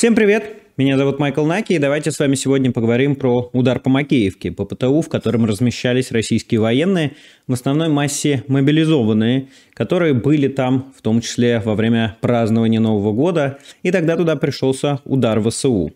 Всем привет! Меня зовут Майкл Наки, и давайте с вами сегодня поговорим про удар по Макеевке, по ПТУ, в котором размещались российские военные, в основной массе мобилизованные, которые были там, в том числе во время празднования Нового года, и тогда туда пришелся удар ВСУ.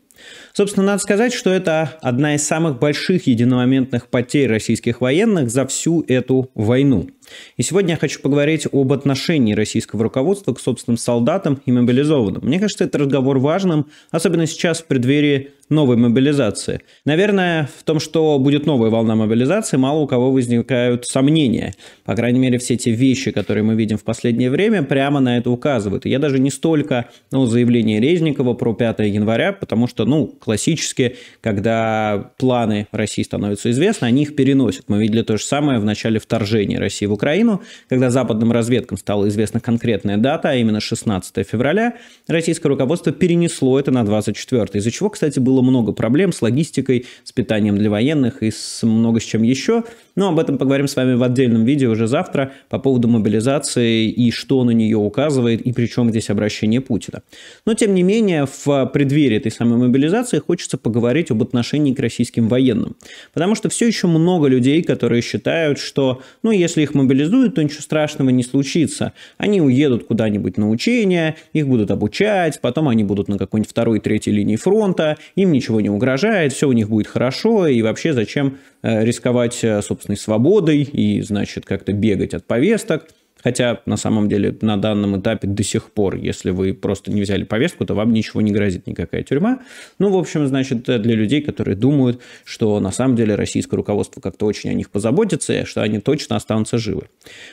Собственно, надо сказать, что это одна из самых больших единомоментных потерь российских военных за всю эту войну. И сегодня я хочу поговорить об отношении российского руководства к собственным солдатам и мобилизованным. Мне кажется, это разговор важным, особенно сейчас в преддверии новой мобилизации. Наверное, в том, что будет новая волна мобилизации, мало у кого возникают сомнения. По крайней мере, все те вещи, которые мы видим в последнее время, прямо на это указывают. я даже не столько ну, заявление Резникова про 5 января, потому что, ну, классически, когда планы России становятся известны, они их переносят. Мы видели то же самое в начале вторжения России в Украину, когда западным разведкам стала известна конкретная дата, а именно 16 февраля, российское руководство перенесло это на 24, из-за чего, кстати, было много проблем с логистикой, с питанием для военных и с много с чем еще. Но ну, об этом поговорим с вами в отдельном видео уже завтра по поводу мобилизации и что на нее указывает, и при чем здесь обращение Путина. Но, тем не менее, в преддверии этой самой мобилизации хочется поговорить об отношении к российским военным. Потому что все еще много людей, которые считают, что, ну, если их мобилизуют, то ничего страшного не случится. Они уедут куда-нибудь на учения, их будут обучать, потом они будут на какой-нибудь второй, третьей линии фронта, им ничего не угрожает, все у них будет хорошо, и вообще зачем э, рисковать, э, собственно, собственной свободой и, значит, как-то бегать от повесток. Хотя, на самом деле, на данном этапе до сих пор, если вы просто не взяли повестку, то вам ничего не грозит, никакая тюрьма. Ну, в общем, значит, э, для людей, которые думают, что на самом деле российское руководство как-то очень о них позаботится, и что они точно останутся живы.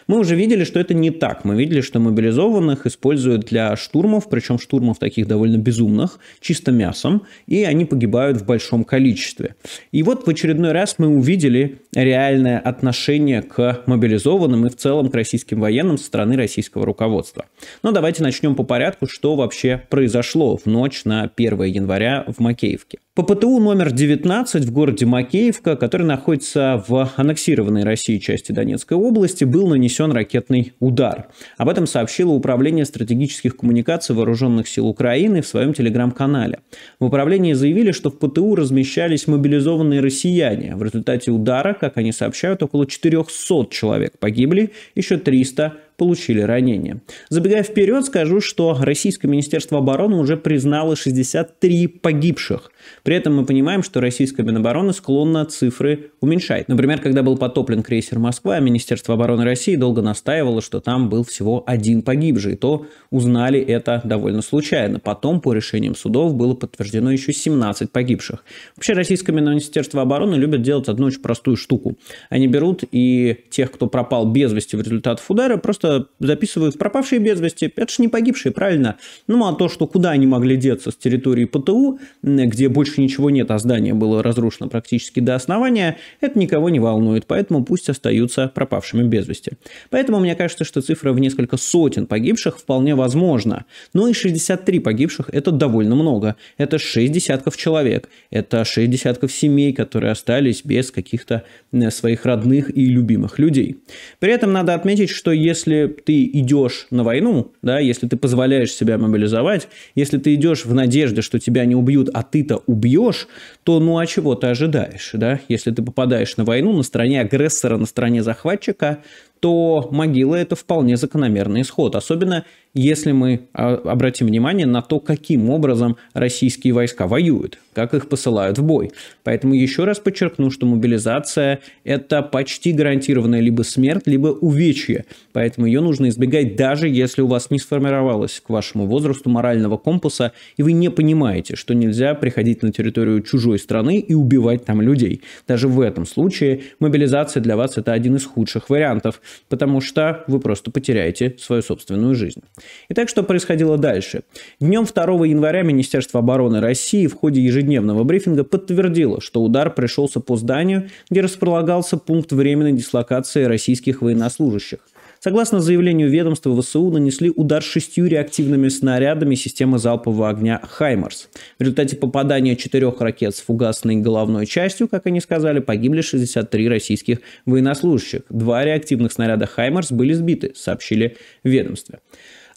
Мы уже видели, что это не так. Мы видели, что мобилизованных используют для штурмов, причем штурмов таких довольно безумных, чисто мясом, и они погибают в большом количестве. И вот в очередной раз мы увидели реальное отношение к мобилизованным и в целом к российским военным военным со стороны российского руководства. Но давайте начнем по порядку, что вообще произошло в ночь на 1 января в Макеевке. По ПТУ номер 19 в городе Макеевка, который находится в аннексированной России части Донецкой области, был нанесен ракетный удар. Об этом сообщило Управление стратегических коммуникаций Вооруженных сил Украины в своем телеграм-канале. В управлении заявили, что в ПТУ размещались мобилизованные россияне. В результате удара, как они сообщают, около 400 человек погибли, еще 300 получили ранения. Забегая вперед, скажу, что Российское Министерство обороны уже признало 63 погибших. При этом мы понимаем, что Российская Минобороны склонна цифры уменьшать. Например, когда был потоплен крейсер «Москва», Министерство обороны России долго настаивало, что там был всего один погибший. То узнали это довольно случайно. Потом по решениям судов было подтверждено еще 17 погибших. Вообще, Российское Министерство обороны любят делать одну очень простую штуку. Они берут и тех, кто пропал без вести в результатах удара, просто просто записывают в пропавшие без вести. Это же не погибшие, правильно? Ну, а то, что куда они могли деться с территории ПТУ, где больше ничего нет, а здание было разрушено практически до основания, это никого не волнует, поэтому пусть остаются пропавшими без вести. Поэтому мне кажется, что цифра в несколько сотен погибших вполне возможна. Но ну и 63 погибших – это довольно много. Это 6 десятков человек, это 6 десятков семей, которые остались без каких-то своих родных и любимых людей. При этом надо отметить, что если ты идешь на войну, да, если ты позволяешь себя мобилизовать, если ты идешь в надежде, что тебя не убьют, а ты-то убьешь, то ну а чего ты ожидаешь, да? Если ты попадаешь на войну на стороне агрессора, на стороне захватчика, то могила это вполне закономерный исход. Особенно если мы а, обратим внимание на то, каким образом российские войска воюют, как их посылают в бой. Поэтому еще раз подчеркну, что мобилизация – это почти гарантированная либо смерть, либо увечье. Поэтому ее нужно избегать, даже если у вас не сформировалось к вашему возрасту морального компаса, и вы не понимаете, что нельзя приходить на территорию чужой страны и убивать там людей. Даже в этом случае мобилизация для вас – это один из худших вариантов потому что вы просто потеряете свою собственную жизнь. Итак, что происходило дальше? Днем 2 января Министерство обороны России в ходе ежедневного брифинга подтвердило, что удар пришелся по зданию, где располагался пункт временной дислокации российских военнослужащих. Согласно заявлению ведомства, ВСУ нанесли удар шестью реактивными снарядами системы залпового огня «Хаймарс». В результате попадания четырех ракет с фугасной головной частью, как они сказали, погибли 63 российских военнослужащих. Два реактивных снаряда «Хаймарс» были сбиты, сообщили в ведомстве.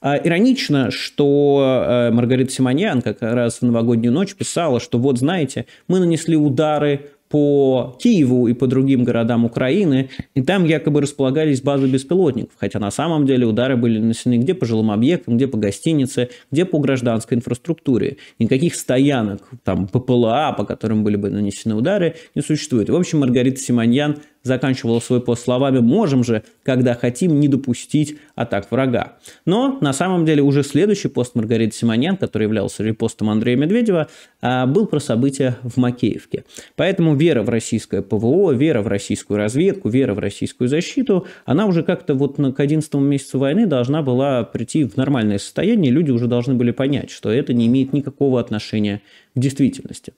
А иронично, что э, Маргарита Симоньян как раз в новогоднюю ночь писала, что вот знаете, мы нанесли удары по Киеву и по другим городам Украины, и там якобы располагались базы беспилотников, хотя на самом деле удары были нанесены где по жилым объектам, где по гостинице, где по гражданской инфраструктуре. Никаких стоянок, там, ППЛА, по которым были бы нанесены удары, не существует. В общем, Маргарита Симоньян заканчивала свой пост словами «можем же, когда хотим, не допустить атак врага». Но на самом деле уже следующий пост Маргариты Симонян, который являлся репостом Андрея Медведева, а, был про события в Макеевке. Поэтому вера в российское ПВО, вера в российскую разведку, вера в российскую защиту, она уже как-то вот к 11 месяцу войны должна была прийти в нормальное состояние, люди уже должны были понять, что это не имеет никакого отношения к действительности.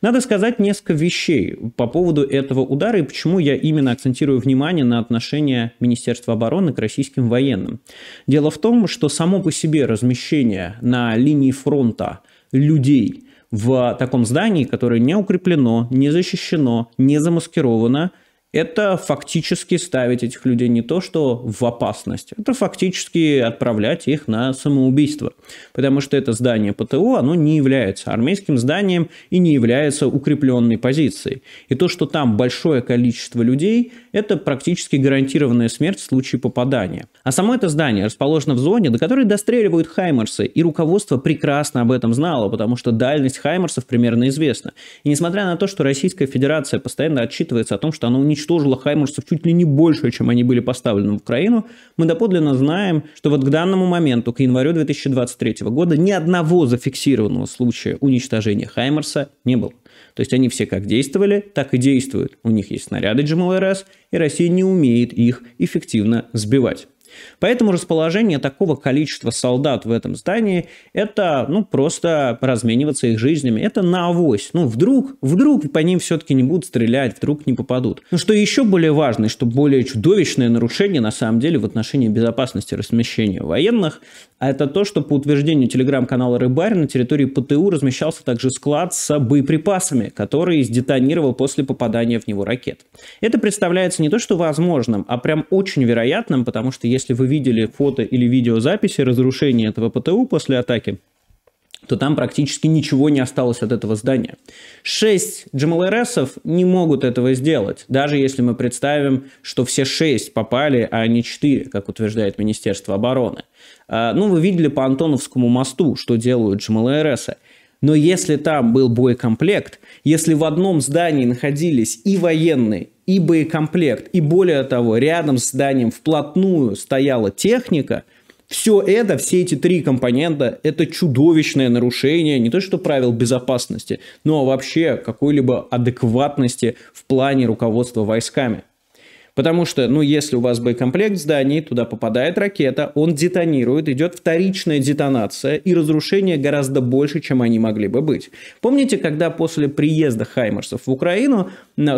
Надо сказать несколько вещей по поводу этого удара и почему я и именно акцентирую внимание на отношение Министерства обороны к российским военным. Дело в том, что само по себе размещение на линии фронта людей в таком здании, которое не укреплено, не защищено, не замаскировано – это фактически ставить этих людей не то, что в опасность, это фактически отправлять их на самоубийство. Потому что это здание ПТО оно не является армейским зданием и не является укрепленной позицией. И то, что там большое количество людей, это практически гарантированная смерть в случае попадания. А само это здание расположено в зоне, до которой достреливают хаймерсы, и руководство прекрасно об этом знало, потому что дальность хаймерсов примерно известна. И несмотря на то, что Российская Федерация постоянно отчитывается о том, что она уничтожена уничтожила «Хаймарсов» чуть ли не больше, чем они были поставлены в Украину, мы доподлинно знаем, что вот к данному моменту, к январю 2023 года, ни одного зафиксированного случая уничтожения «Хаймарса» не было. То есть они все как действовали, так и действуют. У них есть снаряды GMLRS, и Россия не умеет их эффективно сбивать. Поэтому расположение такого количества солдат в этом здании – это ну, просто размениваться их жизнями. Это на авось. Ну, вдруг, вдруг по ним все-таки не будут стрелять, вдруг не попадут. Но ну, что еще более важно, и что более чудовищное нарушение на самом деле в отношении безопасности размещения военных, а это то, что по утверждению телеграм-канала «Рыбарь» на территории ПТУ размещался также склад с боеприпасами, который сдетонировал после попадания в него ракет. Это представляется не то что возможным, а прям очень вероятным, потому что если если вы видели фото или видеозаписи разрушения этого ПТУ после атаки, то там практически ничего не осталось от этого здания. Шесть GMLRS не могут этого сделать, даже если мы представим, что все шесть попали, а не четыре, как утверждает Министерство обороны. А, ну, вы видели по Антоновскому мосту, что делают GMLRS. -ы. Но если там был боекомплект, если в одном здании находились и военные, и боекомплект. И более того, рядом с зданием вплотную стояла техника. Все это, все эти три компонента, это чудовищное нарушение не то что правил безопасности, но вообще какой-либо адекватности в плане руководства войсками. Потому что, ну, если у вас боекомплект зданий, туда попадает ракета, он детонирует, идет вторичная детонация и разрушение гораздо больше, чем они могли бы быть. Помните, когда после приезда хаймерсов в Украину,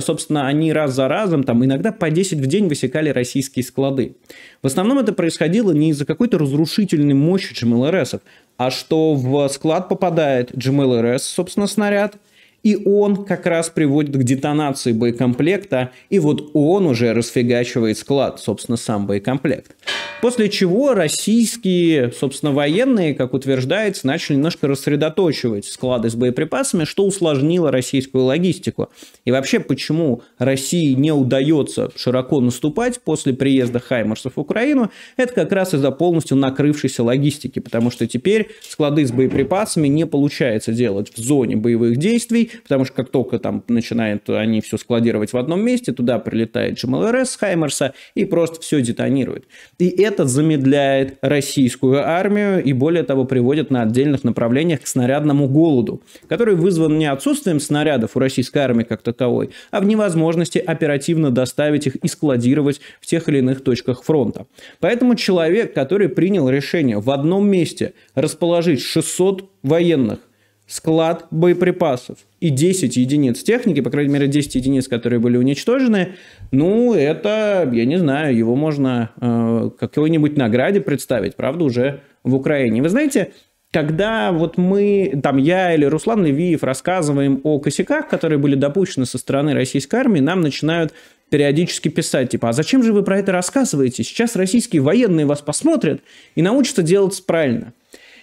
собственно, они раз за разом, там иногда по 10 в день высекали российские склады. В основном это происходило не из-за какой-то разрушительной мощи GMLRS, а что в склад попадает GMLRS, собственно, снаряд – и он как раз приводит к детонации боекомплекта, и вот он уже расфигачивает склад, собственно, сам боекомплект. После чего российские, собственно, военные, как утверждается, начали немножко рассредоточивать склады с боеприпасами, что усложнило российскую логистику. И вообще, почему России не удается широко наступать после приезда Хаймерсов в Украину, это как раз из-за полностью накрывшейся логистики, потому что теперь склады с боеприпасами не получается делать в зоне боевых действий, потому что как только там начинают они все складировать в одном месте, туда прилетает GMLRS с Хаймерса и просто все детонирует. И это замедляет российскую армию и более того приводит на отдельных направлениях к снарядному голоду, который вызван не отсутствием снарядов у российской армии как таковой, а в невозможности оперативно доставить их и складировать в тех или иных точках фронта. Поэтому человек, который принял решение в одном месте расположить 600 военных склад боеприпасов и 10 единиц техники, по крайней мере 10 единиц, которые были уничтожены, ну это, я не знаю, его можно э, какой-нибудь награде представить, правда, уже в Украине. Вы знаете, когда вот мы, там я или Руслан Левиев рассказываем о косяках, которые были допущены со стороны российской армии, нам начинают периодически писать, типа, а зачем же вы про это рассказываете? Сейчас российские военные вас посмотрят и научатся делать правильно.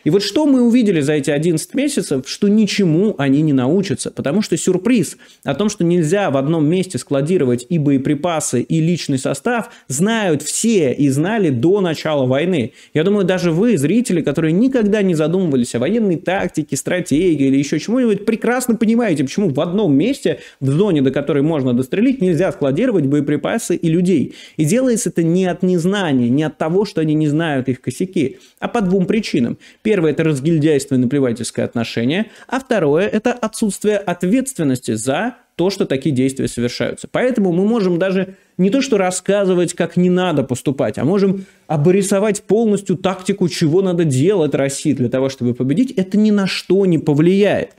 И вот что мы увидели за эти 11 месяцев, что ничему они не научатся, потому что сюрприз о том, что нельзя в одном месте складировать и боеприпасы, и личный состав, знают все и знали до начала войны. Я думаю, даже вы, зрители, которые никогда не задумывались о военной тактике, стратегии или еще чему-нибудь, прекрасно понимаете, почему в одном месте, в зоне, до которой можно дострелить, нельзя складировать боеприпасы и людей. И делается это не от незнания, не от того, что они не знают их косяки, а по двум причинам. Первое – это разгильдяйство и наплевательское отношение, а второе – это отсутствие ответственности за то, что такие действия совершаются. Поэтому мы можем даже не то что рассказывать, как не надо поступать, а можем обрисовать полностью тактику, чего надо делать России для того, чтобы победить. Это ни на что не повлияет.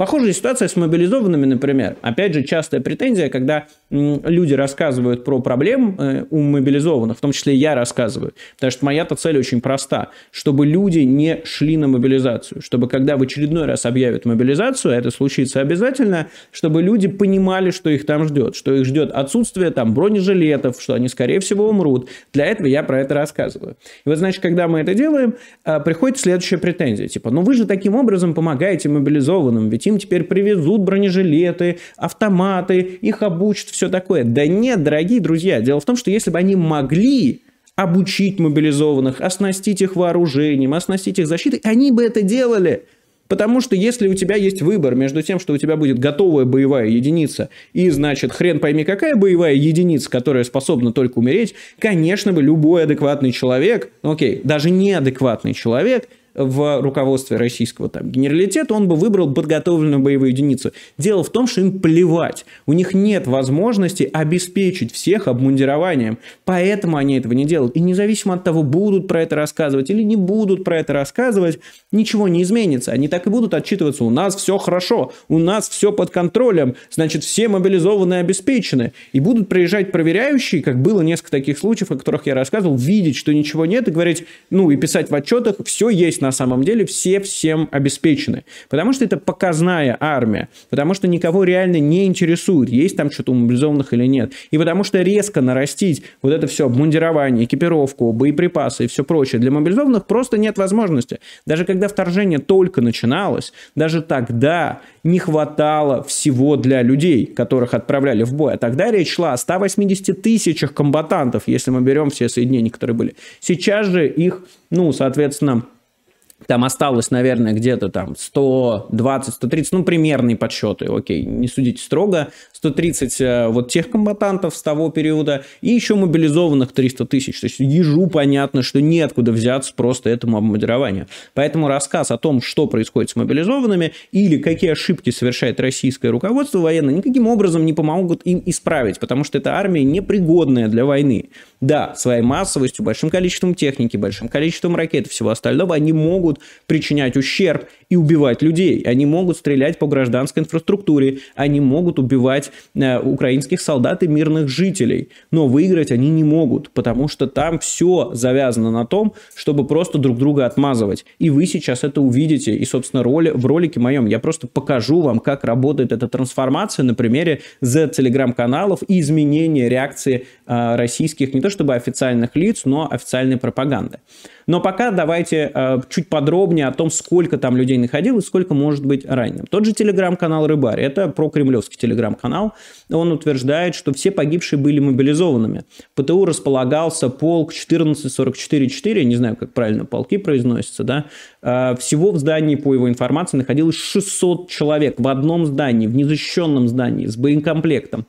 Похожая ситуация с мобилизованными, например. Опять же, частая претензия, когда люди рассказывают про проблем э, у мобилизованных, в том числе я рассказываю, потому что моя-то цель очень проста, чтобы люди не шли на мобилизацию, чтобы когда в очередной раз объявят мобилизацию, а это случится обязательно, чтобы люди понимали, что их там ждет, что их ждет отсутствие там бронежилетов, что они, скорее всего, умрут. Для этого я про это рассказываю. И вот, значит, когда мы это делаем, э, приходит следующая претензия, типа, ну вы же таким образом помогаете мобилизованным, ведь им теперь привезут бронежилеты, автоматы, их обучат, все такое. Да нет, дорогие друзья, дело в том, что если бы они могли обучить мобилизованных, оснастить их вооружением, оснастить их защитой, они бы это делали. Потому что если у тебя есть выбор между тем, что у тебя будет готовая боевая единица и, значит, хрен пойми какая боевая единица, которая способна только умереть, конечно бы любой адекватный человек, ну, окей, даже неадекватный человек – в руководстве российского там, генералитета, он бы выбрал подготовленную боевую единицу. Дело в том, что им плевать. У них нет возможности обеспечить всех обмундированием. Поэтому они этого не делают. И независимо от того, будут про это рассказывать или не будут про это рассказывать, ничего не изменится. Они так и будут отчитываться. У нас все хорошо, у нас все под контролем, значит, все мобилизованы и обеспечены. И будут приезжать проверяющие, как было несколько таких случаев, о которых я рассказывал, видеть, что ничего нет, и говорить, ну, и писать в отчетах, все есть здесь на самом деле все всем обеспечены. Потому что это показная армия. Потому что никого реально не интересует, есть там что-то у мобилизованных или нет. И потому что резко нарастить вот это все обмундирование, экипировку, боеприпасы и все прочее для мобилизованных просто нет возможности. Даже когда вторжение только начиналось, даже тогда не хватало всего для людей, которых отправляли в бой. А тогда речь шла о 180 тысячах комбатантов, если мы берем все соединения, которые были. Сейчас же их, ну, соответственно, там осталось, наверное, где-то там 120-130, ну, примерные подсчеты, окей, не судите строго, 130 э, вот тех комбатантов с того периода и еще мобилизованных 300 тысяч. То есть ежу понятно, что неоткуда взяться просто этому обмундированию. Поэтому рассказ о том, что происходит с мобилизованными или какие ошибки совершает российское руководство военное, никаким образом не помогут им исправить, потому что эта армия непригодная для войны. Да, своей массовостью, большим количеством техники, большим количеством ракет и всего остального они могут могут причинять ущерб и убивать людей. Они могут стрелять по гражданской инфраструктуре. Они могут убивать э, украинских солдат и мирных жителей. Но выиграть они не могут, потому что там все завязано на том, чтобы просто друг друга отмазывать. И вы сейчас это увидите. И, собственно, роли, в ролике моем я просто покажу вам, как работает эта трансформация на примере Z-телеграм-каналов и изменения реакции э, российских не то чтобы официальных лиц, но официальной пропаганды. Но пока давайте э, чуть подробнее о том, сколько там людей находилось, сколько может быть раненым. Тот же телеграм-канал «Рыбарь», это про кремлевский телеграм-канал, он утверждает, что все погибшие были мобилизованными. ПТУ располагался полк 14444, не знаю, как правильно полки произносятся, да, э, всего в здании, по его информации, находилось 600 человек в одном здании, в незащищенном здании, с боекомплектом.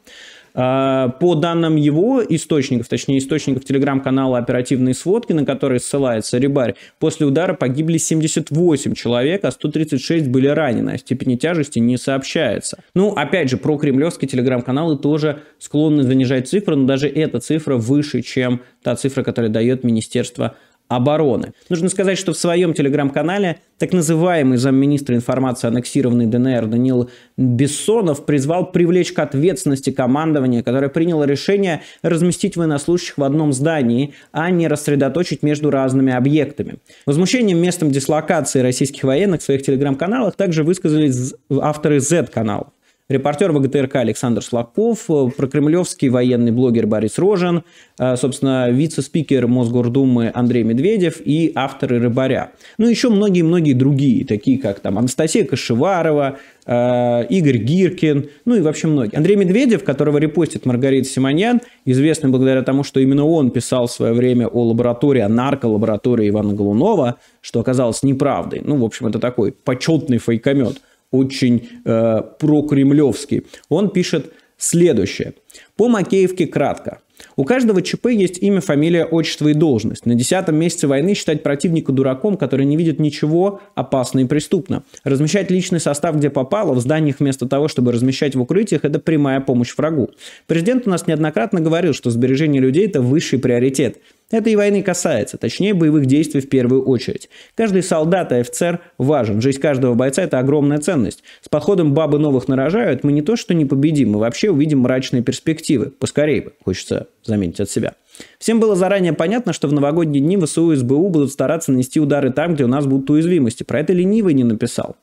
А, по данным его источников, точнее источников телеграм-канала «Оперативные сводки», на которые ссылается Рибарь, после удара погибли 78 человек, а 136 были ранены. О а степени тяжести не сообщается. Ну, опять же, про кремлевские телеграм-каналы тоже склонны занижать цифры, но даже эта цифра выше, чем та цифра, которая дает Министерство обороны. Нужно сказать, что в своем телеграм-канале так называемый замминистра информации аннексированный ДНР Данил Бессонов призвал привлечь к ответственности командование, которое приняло решение разместить военнослужащих в одном здании, а не рассредоточить между разными объектами. Возмущением местом дислокации российских военных в своих телеграм-каналах также высказались авторы z канала репортер ВГТРК Александр Слаков, э, прокремлевский военный блогер Борис Рожин, э, собственно, вице-спикер Мосгордумы Андрей Медведев и авторы «Рыбаря». Ну, еще многие-многие другие, такие как там Анастасия Кашеварова, э, Игорь Гиркин, ну и вообще многие. Андрей Медведев, которого репостит Маргарита Симоньян, известный благодаря тому, что именно он писал в свое время о лаборатории, о нарколаборатории Ивана Голунова, что оказалось неправдой. Ну, в общем, это такой почетный фейкомет – очень э, прокремлевский. Он пишет следующее. По Макеевке кратко. У каждого ЧП есть имя, фамилия, отчество и должность. На десятом месяце войны считать противника дураком, который не видит ничего, опасно и преступно. Размещать личный состав, где попало, в зданиях вместо того, чтобы размещать в укрытиях, это прямая помощь врагу. Президент у нас неоднократно говорил, что сбережение людей – это высший приоритет. Этой войны касается, точнее боевых действий в первую очередь. Каждый солдат и офицер важен, жизнь каждого бойца – это огромная ценность. С походом бабы новых нарожают, мы не то что не победим, мы вообще увидим мрачные перспективы. Поскорее бы, хочется заметить от себя. Всем было заранее понятно, что в новогодние дни ВСУ и СБУ будут стараться нанести удары там, где у нас будут уязвимости. Про это ленивый не написал.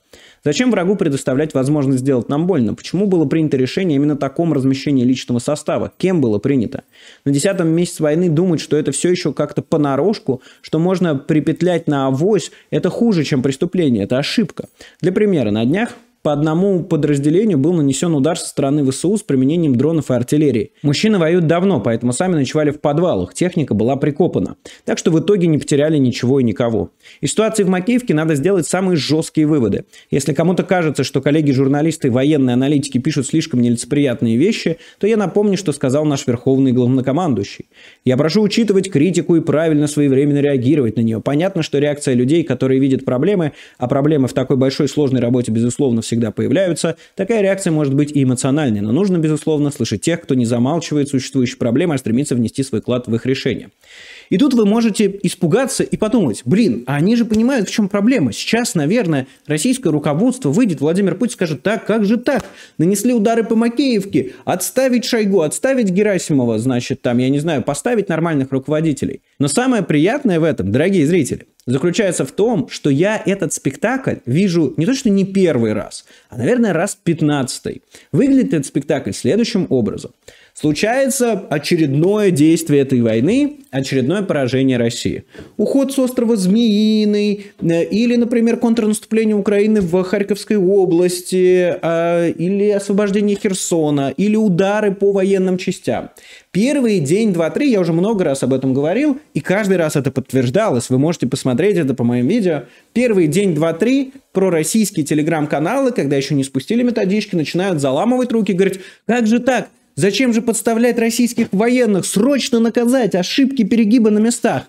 Зачем врагу предоставлять возможность сделать нам больно? Почему было принято решение именно о таком размещении личного состава? Кем было принято? На десятом месяце войны думать, что это все еще как-то понарошку, что можно припетлять на авось, это хуже, чем преступление, это ошибка. Для примера, на днях по одному подразделению был нанесен удар со стороны ВСУ с применением дронов и артиллерии. Мужчины воюют давно, поэтому сами ночевали в подвалах, техника была прикопана. Так что в итоге не потеряли ничего и никого. Из ситуации в Макеевке надо сделать самые жесткие выводы. Если кому-то кажется, что коллеги-журналисты и военные аналитики пишут слишком нелицеприятные вещи, то я напомню, что сказал наш верховный главнокомандующий. Я прошу учитывать критику и правильно своевременно реагировать на нее. Понятно, что реакция людей, которые видят проблемы, а проблемы в такой большой сложной работе, безусловно, всегда появляются, такая реакция может быть и эмоциональной, но нужно, безусловно, слышать тех, кто не замалчивает существующие проблемы, а стремится внести свой вклад в их решение. И тут вы можете испугаться и подумать, блин, а они же понимают, в чем проблема. Сейчас, наверное, российское руководство выйдет, Владимир Путин скажет, так, как же так? Нанесли удары по Макеевке, отставить Шойгу, отставить Герасимова, значит, там, я не знаю, поставить нормальных руководителей. Но самое приятное в этом, дорогие зрители – заключается в том, что я этот спектакль вижу не то что не первый раз, а, наверное, раз пятнадцатый. Выглядит этот спектакль следующим образом. Случается очередное действие этой войны, очередное поражение России. Уход с острова Змеиный, э, или, например, контрнаступление Украины в Харьковской области, э, или освобождение Херсона, или удары по военным частям. Первый день, два, три, я уже много раз об этом говорил, и каждый раз это подтверждалось. Вы можете посмотреть это по моим видео. Первый день, два, три, пророссийские телеграм-каналы, когда еще не спустили методички, начинают заламывать руки говорить, как же так, Зачем же подставлять российских военных? Срочно наказать ошибки перегиба на местах.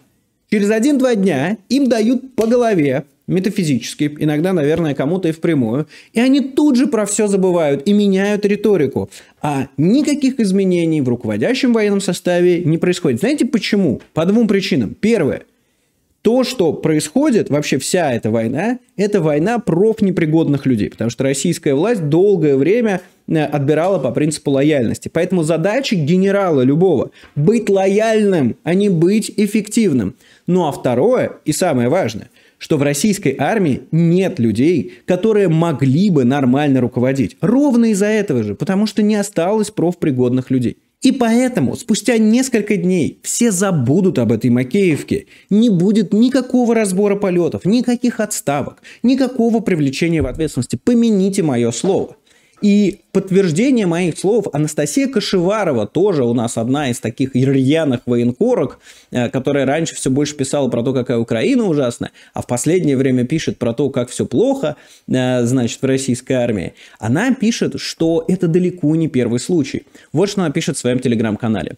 Через один-два дня им дают по голове, метафизически, иногда, наверное, кому-то и впрямую, и они тут же про все забывают и меняют риторику. А никаких изменений в руководящем военном составе не происходит. Знаете почему? По двум причинам. Первое. То, что происходит, вообще вся эта война, это война профнепригодных людей, потому что российская власть долгое время Э, отбирала по принципу лояльности. Поэтому задача генерала любого – быть лояльным, а не быть эффективным. Ну а второе, и самое важное, что в российской армии нет людей, которые могли бы нормально руководить. Ровно из-за этого же, потому что не осталось профпригодных людей. И поэтому спустя несколько дней все забудут об этой Макеевке. Не будет никакого разбора полетов, никаких отставок, никакого привлечения в ответственности. Помяните мое слово. И подтверждение моих слов, Анастасия Кашеварова, тоже у нас одна из таких ирьяных военкорок, э, которая раньше все больше писала про то, какая Украина ужасная, а в последнее время пишет про то, как все плохо, э, значит, в российской армии. Она пишет, что это далеко не первый случай. Вот что она пишет в своем телеграм-канале.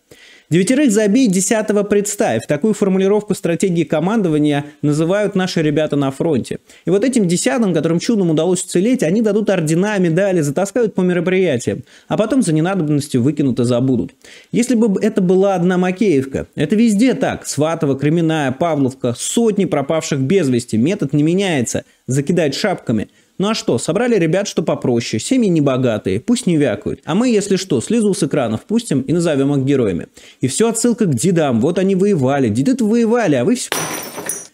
Девятерых забей, десятого представь. Такую формулировку стратегии командования называют наши ребята на фронте. И вот этим десятым, которым чудом удалось уцелеть, они дадут ордена, медали, затаскают по мероприятиям, а потом за ненадобностью выкинут и забудут. Если бы это была одна Макеевка, это везде так. Сватова, Кременная, Павловка, сотни пропавших без вести. Метод не меняется. Закидать шапками – ну а что, собрали ребят, что попроще, семьи небогатые, пусть не вякают. А мы, если что, слезу с экрана впустим и назовем их героями. И все отсылка к дедам, вот они воевали, деды-то воевали, а вы все...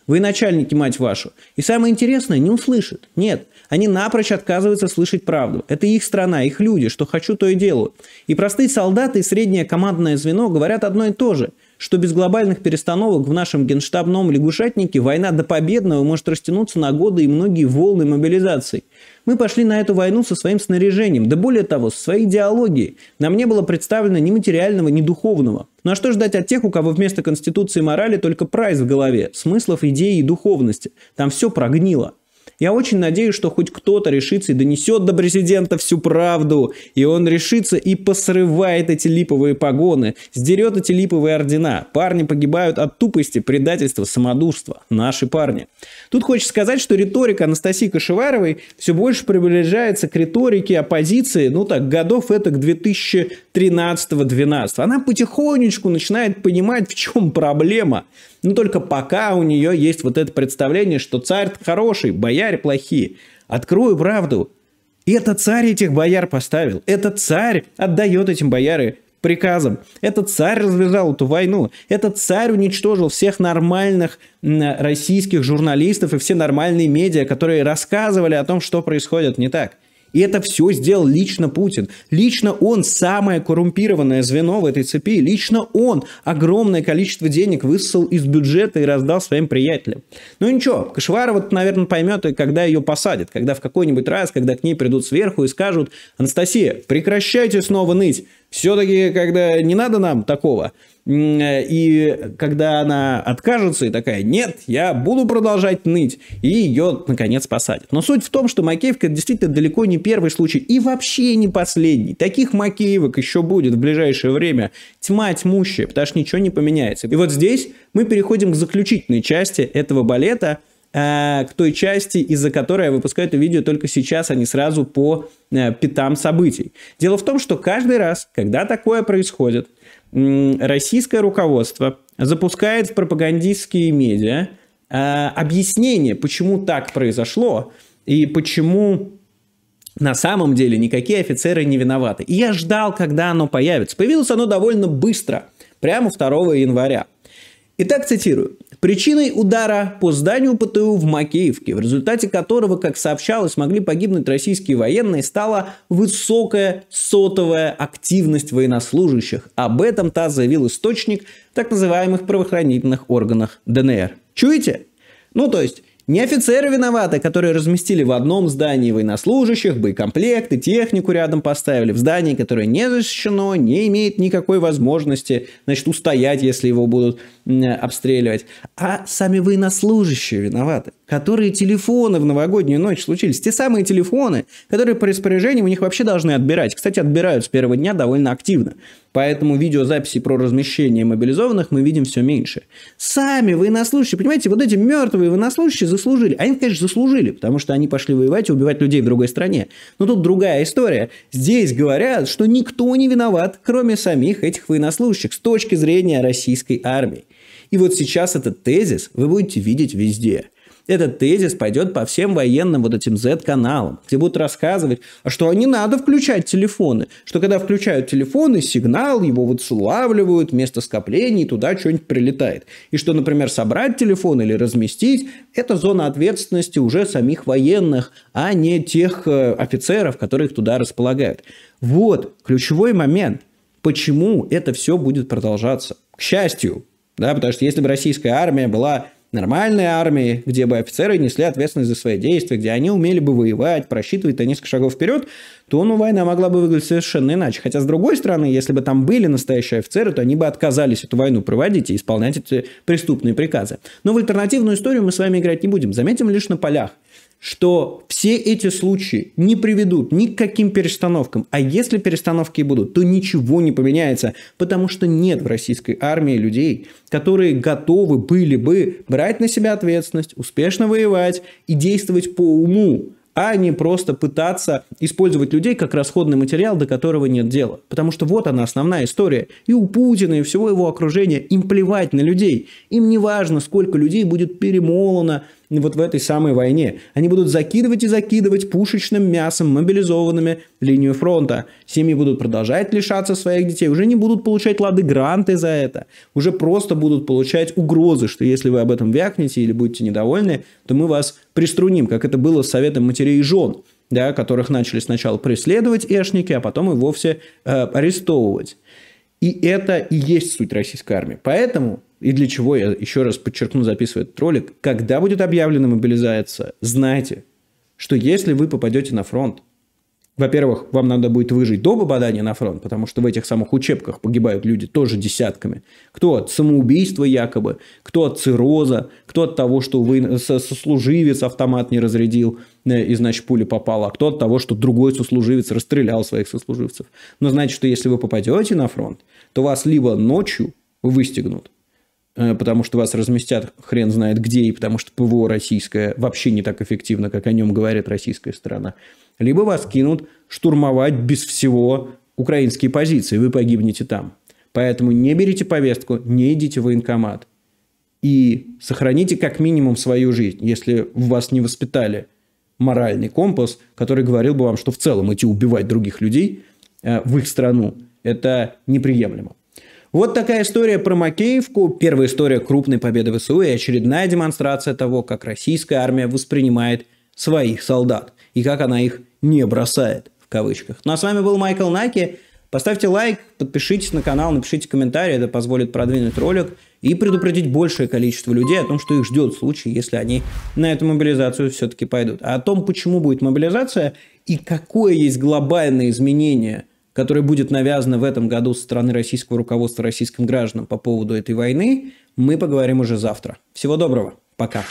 Вы начальники, мать вашу. И самое интересное, не услышат. Нет, они напрочь отказываются слышать правду. Это их страна, их люди, что хочу, то и делаю. И простые солдаты и среднее командное звено говорят одно и то же – что без глобальных перестановок в нашем генштабном лягушатнике война до победного может растянуться на годы и многие волны мобилизации. Мы пошли на эту войну со своим снаряжением, да более того, со своей идеологией. Нам не было представлено ни материального, ни духовного. Ну а что ждать от тех, у кого вместо конституции и морали только прайс в голове, смыслов, идей и духовности? Там все прогнило. Я очень надеюсь, что хоть кто-то решится и донесет до президента всю правду, и он решится и посрывает эти липовые погоны, сдерет эти липовые ордена. Парни погибают от тупости, предательства, самодурства. Наши парни. Тут хочется сказать, что риторика Анастасии Кашеваровой все больше приближается к риторике оппозиции, ну так, годов это к 2013-2012. Она потихонечку начинает понимать, в чем проблема. Но ну, только пока у нее есть вот это представление, что царь хороший, бояре плохие. Открою правду. Это царь этих бояр поставил. Это царь отдает этим бояры приказом. Этот царь развязал эту войну. Этот царь уничтожил всех нормальных российских журналистов и все нормальные медиа, которые рассказывали о том, что происходит не так. И это все сделал лично Путин. Лично он самое коррумпированное звено в этой цепи. Лично он огромное количество денег высылал из бюджета и раздал своим приятелям. Ну ничего, Кашвара вот наверное, поймет, и когда ее посадят. Когда в какой-нибудь раз, когда к ней придут сверху и скажут, Анастасия, прекращайте снова ныть. Все-таки, когда не надо нам такого, э, и когда она откажется и такая, нет, я буду продолжать ныть, и ее, наконец, посадят. Но суть в том, что Макеевка действительно далеко не первый случай и вообще не последний. Таких Макеевок еще будет в ближайшее время тьма тьмущая, потому что ничего не поменяется. И вот здесь мы переходим к заключительной части этого балета – Э, к той части, из-за которой я выпускаю это видео только сейчас, а не сразу по э, пятам событий. Дело в том, что каждый раз, когда такое происходит, российское руководство запускает в пропагандистские медиа э, объяснение, почему так произошло и почему на самом деле никакие офицеры не виноваты. И я ждал, когда оно появится. Появилось оно довольно быстро, прямо 2 января. Итак, цитирую. Причиной удара по зданию ПТУ в Макеевке, в результате которого, как сообщалось, могли погибнуть российские военные, стала высокая сотовая активность военнослужащих. Об этом ТАСС заявил источник так называемых правоохранительных органах ДНР. Чуете? Ну, то есть, не офицеры виноваты, которые разместили в одном здании военнослужащих, боекомплект и технику рядом поставили, в здании, которое не защищено, не имеет никакой возможности, значит, устоять, если его будут обстреливать. А сами военнослужащие виноваты, которые телефоны в новогоднюю ночь случились. Те самые телефоны, которые по распоряжению у них вообще должны отбирать. Кстати, отбирают с первого дня довольно активно. Поэтому видеозаписи про размещение мобилизованных мы видим все меньше. Сами военнослужащие, понимаете, вот эти мертвые военнослужащие заслужили. Они, конечно, заслужили, потому что они пошли воевать и убивать людей в другой стране. Но тут другая история. Здесь говорят, что никто не виноват, кроме самих этих военнослужащих с точки зрения российской армии. И вот сейчас этот тезис вы будете видеть везде – этот тезис пойдет по всем военным вот этим Z-каналам, где будут рассказывать, а что не надо включать телефоны, что когда включают телефоны, сигнал его выславливают, место скоплений, туда что-нибудь прилетает. И что, например, собрать телефон или разместить, это зона ответственности уже самих военных, а не тех э, офицеров, которых туда располагают. Вот ключевой момент. Почему это все будет продолжаться? К счастью, да, потому что если бы российская армия была нормальной армии, где бы офицеры несли ответственность за свои действия, где они умели бы воевать, просчитывать на несколько шагов вперед, то ну, война могла бы выглядеть совершенно иначе. Хотя, с другой стороны, если бы там были настоящие офицеры, то они бы отказались эту войну проводить и исполнять эти преступные приказы. Но в альтернативную историю мы с вами играть не будем. Заметим лишь на полях – что все эти случаи не приведут ни к каким перестановкам, а если перестановки и будут, то ничего не поменяется, потому что нет в российской армии людей, которые готовы были бы брать на себя ответственность, успешно воевать и действовать по уму, а не просто пытаться использовать людей как расходный материал, до которого нет дела. Потому что вот она основная история. И у Путина, и всего его окружения им плевать на людей. Им не важно, сколько людей будет перемолоно, ну, вот в этой самой войне. Они будут закидывать и закидывать пушечным мясом мобилизованными линию фронта. Семьи будут продолжать лишаться своих детей, уже не будут получать лады гранты за это, уже просто будут получать угрозы, что если вы об этом вякнете или будете недовольны, то мы вас приструним, как это было с Советом матерей и жен, да, которых начали сначала преследовать эшники, а потом и вовсе э, арестовывать. И это и есть суть российской армии. Поэтому и для чего, я еще раз подчеркну, записываю этот ролик, когда будет объявлена мобилизация, знайте, что если вы попадете на фронт, во-первых, вам надо будет выжить до попадания на фронт, потому что в этих самых учебках погибают люди тоже десятками. Кто от самоубийства якобы, кто от цирроза, кто от того, что вы... сослуживец автомат не разрядил э, и, значит, пуля попала, а кто от того, что другой сослуживец расстрелял своих сослуживцев. Но значит, что если вы попадете на фронт, то вас либо ночью выстегнут, Э, потому что вас разместят хрен знает где, и потому что ПВО российское вообще не так эффективно, как о нем говорит российская сторона. Либо вас кинут штурмовать без всего украинские позиции, вы погибнете там. Поэтому не берите повестку, не идите в военкомат. И сохраните как минимум свою жизнь, если в вас не воспитали моральный компас, который говорил бы вам, что в целом идти убивать других людей э, в их страну – это неприемлемо. Вот такая история про Макеевку, первая история крупной победы ВСУ и очередная демонстрация того, как российская армия воспринимает своих солдат и как она их не бросает в кавычках. Ну а с вами был Майкл Наки. Поставьте лайк, подпишитесь на канал, напишите комментарий, это позволит продвинуть ролик и предупредить большее количество людей о том, что их ждет случай, если они на эту мобилизацию все-таки пойдут. А о том, почему будет мобилизация и какое есть глобальное изменение – которая будет навязана в этом году со стороны российского руководства российским гражданам по поводу этой войны, мы поговорим уже завтра. Всего доброго. Пока.